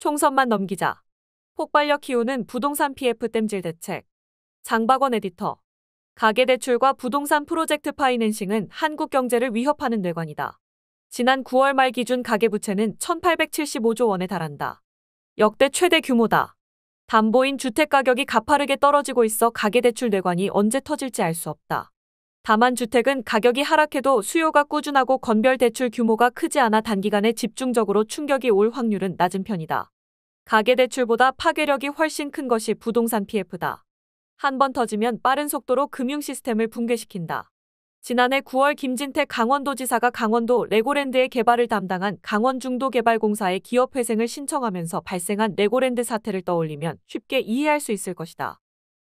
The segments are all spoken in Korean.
총선만 넘기자. 폭발력 키우는 부동산 PF 땜질 대책. 장박원 에디터. 가계대출과 부동산 프로젝트 파이낸싱은 한국 경제를 위협하는 뇌관이다. 지난 9월 말 기준 가계부채는 1,875조 원에 달한다. 역대 최대 규모다. 담보인 주택가격이 가파르게 떨어지고 있어 가계대출 뇌관이 언제 터질지 알 수 없다. 다만 주택은 가격이 하락해도 수요가 꾸준하고 건별 대출 규모가 크지 않아 단기간에 집중적으로 충격이 올 확률은 낮은 편이다. 가계대출보다 파괴력이 훨씬 큰 것이 부동산 PF다. 한 번 터지면 빠른 속도로 금융 시스템을 붕괴시킨다. 지난해 9월 김진태 강원도지사가 강원도 레고랜드의 개발을 담당한 강원중도개발공사의 기업회생을 신청하면서 발생한 레고랜드 사태를 떠올리면 쉽게 이해할 수 있을 것이다.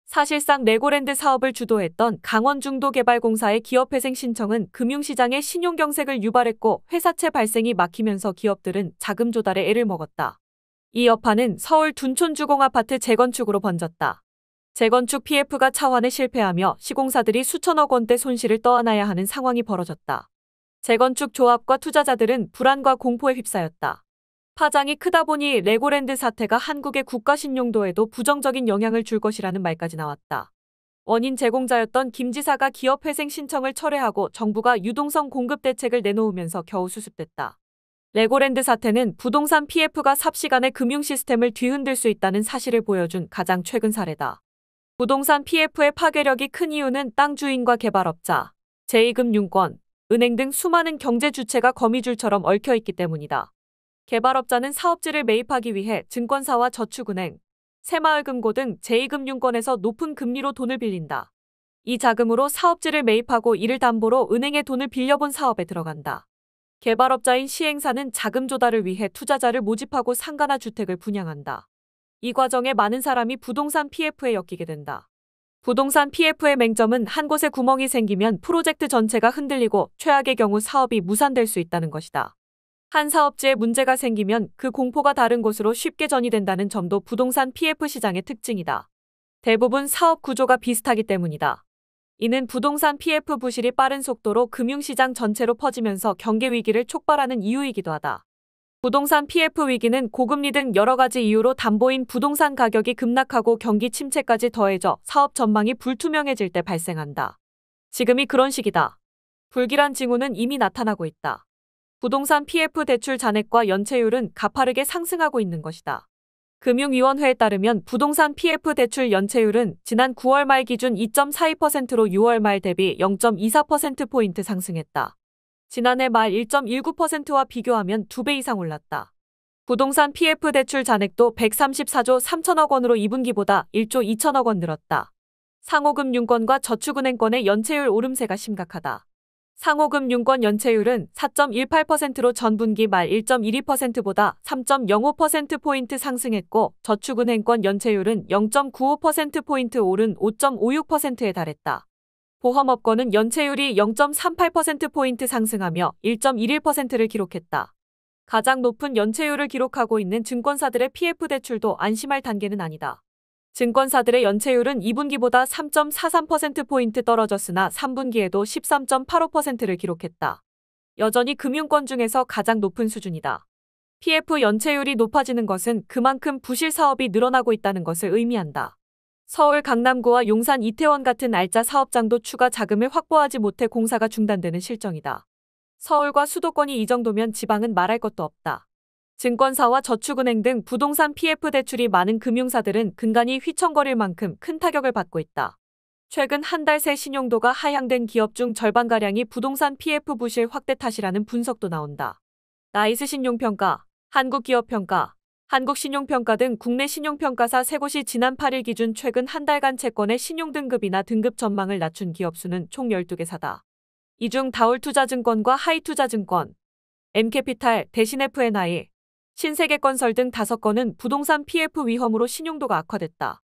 사실상 레고랜드 사업을 주도했던 강원중도개발공사의 기업회생 신청은 금융시장의 신용경색을 유발했고 회사채 발생이 막히면서 기업들은 자금 조달에 애를 먹었다. 이 여파는 서울 둔촌주공아파트 재건축으로 번졌다. 재건축 PF가 차환에 실패하며 시공사들이 수천억 원대 손실을 떠안아야 하는 상황이 벌어졌다. 재건축 조합과 투자자들은 불안과 공포에 휩싸였다. 파장이 크다 보니 레고랜드 사태가 한국의 국가 신용도에도 부정적인 영향을 줄 것이라는 말까지 나왔다. 원인 제공자였던 김 지사가 기업 회생 신청을 철회하고 정부가 유동성 공급 대책을 내놓으면서 겨우 수습됐다. 레고랜드 사태는 부동산 PF가 삽시간에 금융 시스템을 뒤흔들 수 있다는 사실을 보여준 가장 최근 사례다. 부동산 PF의 파괴력이 큰 이유는 땅 주인과 개발업자, 제2금융권, 은행 등 수많은 경제 주체가 거미줄처럼 얽혀있기 때문이다. 개발업자는 사업지를 매입하기 위해 증권사와 저축은행, 새마을금고 등 제2금융권에서 높은 금리로 돈을 빌린다. 이 자금으로 사업지를 매입하고 이를 담보로 은행에 돈을 빌려본 사업에 들어간다. 개발업자인 시행사는 자금 조달을 위해 투자자를 모집하고 상가나 주택을 분양한다. 이 과정에 많은 사람이 부동산 PF에 엮이게 된다. 부동산 PF의 맹점은 한 곳에 구멍이 생기면 프로젝트 전체가 흔들리고 최악의 경우 사업이 무산될 수 있다는 것이다. 한 사업지에 문제가 생기면 그 공포가 다른 곳으로 쉽게 전이된다는 점도 부동산 PF 시장의 특징이다. 대부분 사업 구조가 비슷하기 때문이다. 이는 부동산 PF 부실이 빠른 속도로 금융시장 전체로 퍼지면서 경계 위기를 촉발하는 이유이기도 하다. 부동산 PF 위기는 고금리 등 여러 가지 이유로 담보인 부동산 가격이 급락하고 경기 침체까지 더해져 사업 전망이 불투명해질 때 발생한다. 지금이 그런 시기다. 불길한 징후는 이미 나타나고 있다. 부동산 PF 대출 잔액과 연체율은 가파르게 상승하고 있는 것이다. 금융위원회에 따르면 부동산 PF 대출 연체율은 지난 9월 말 기준 2.42%로 6월 말 대비 0.24%포인트 상승했다. 지난해 말 1.19%와 비교하면 2배 이상 올랐다. 부동산 PF 대출 잔액도 134조 3천억 원으로 2분기보다 1조 2천억 원 늘었다. 상호금융권과 저축은행권의 연체율 오름세가 심각하다. 상호금융권 연체율은 4.18%로 전분기 말 1.12%보다 3.05%포인트 상승했고 저축은행권 연체율은 0.95%포인트 오른 5.56%에 달했다. 보험업권은 연체율이 0.38%포인트 상승하며 1.11%를 기록했다. 가장 높은 연체율을 기록하고 있는 증권사들의 PF 대출도 안심할 단계는 아니다. 증권사들의 연체율은 2분기보다 3.43%포인트 떨어졌으나 3분기에도 13.85%를 기록했다. 여전히 금융권 중에서 가장 높은 수준이다. PF 연체율이 높아지는 것은 그만큼 부실 사업이 늘어나고 있다는 것을 의미한다. 서울 강남구와 용산 이태원 같은 날짜 사업장도 추가 자금을 확보하지 못해 공사가 중단되는 실정이다. 서울과 수도권이 이 정도면 지방은 말할 것도 없다. 증권사와 저축은행 등 부동산 PF 대출이 많은 금융사들은 근간이 휘청거릴 만큼 큰 타격을 받고 있다. 최근 한 달 새 신용도가 하향된 기업 중 절반가량이 부동산 PF 부실 확대 탓이라는 분석도 나온다. 나이스 신용평가, 한국기업평가, 한국신용평가 등 국내 신용평가사 세 곳이 지난 8일 기준 최근 한 달간 채권의 신용등급이나 등급 전망을 낮춘 기업 수는 총 12개사다. 이 중 다울투자증권과 하이투자증권, 엠캐피탈, 대신FNI, 신세계건설 등 5건은 부동산 PF 위험으로 신용도가 악화됐다.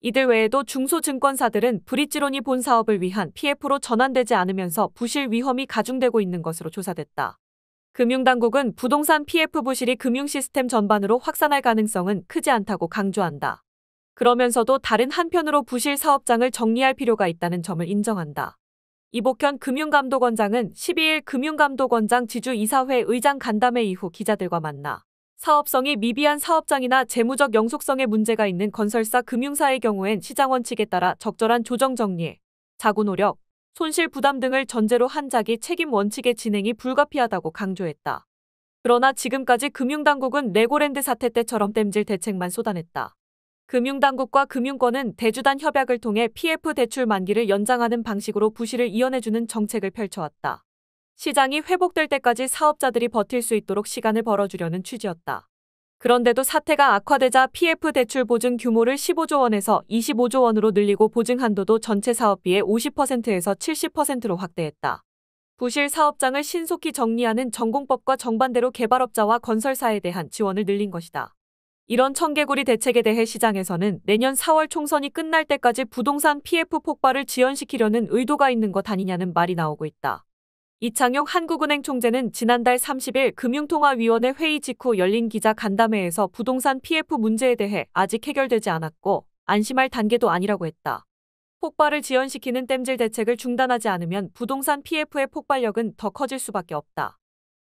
이들 외에도 중소증권사들은 브릿지론이 본 사업을 위한 PF로 전환되지 않으면서 부실 위험이 가중되고 있는 것으로 조사됐다. 금융당국은 부동산 PF 부실이 금융시스템 전반으로 확산할 가능성은 크지 않다고 강조한다. 그러면서도 다른 한편으로 부실 사업장을 정리할 필요가 있다는 점을 인정한다. 이복현 금융감독원장은 12일 금융감독원장 지주이사회 의장 간담회 이후 기자들과 만나 사업성이 미비한 사업장이나 재무적 영속성에 문제가 있는 건설사 금융사의 경우엔 시장 원칙에 따라 적절한 조정 정리, 자구 노력, 손실 부담 등을 전제로 한 자기 책임 원칙의 진행이 불가피하다고 강조했다. 그러나 지금까지 금융당국은 레고랜드 사태 때처럼 땜질 대책만 쏟아냈다. 금융당국과 금융권은 대주단 협약을 통해 PF 대출 만기를 연장하는 방식으로 부실을 이어내주는 정책을 펼쳐왔다. 시장이 회복될 때까지 사업자들이 버틸 수 있도록 시간을 벌어주려는 취지였다. 그런데도 사태가 악화되자 PF 대출 보증 규모를 15조 원에서 25조 원으로 늘리고 보증 한도도 전체 사업비의 50%에서 70%로 확대했다. 부실 사업장을 신속히 정리하는 전공법과 정반대로 개발업자와 건설사에 대한 지원을 늘린 것이다. 이런 청개구리 대책에 대해 시장에서는 내년 4월 총선이 끝날 때까지 부동산 PF 폭발을 지연시키려는 의도가 있는 것 아니냐는 말이 나오고 있다. 이창용 한국은행 총재는 지난달 30일 금융통화위원회 회의 직후 열린 기자 간담회에서 부동산 PF 문제에 대해 아직 해결되지 않았고 안심할 단계도 아니라고 했다. 폭발을 지연시키는 땜질 대책을 중단하지 않으면 부동산 PF의 폭발력은 더 커질 수밖에 없다.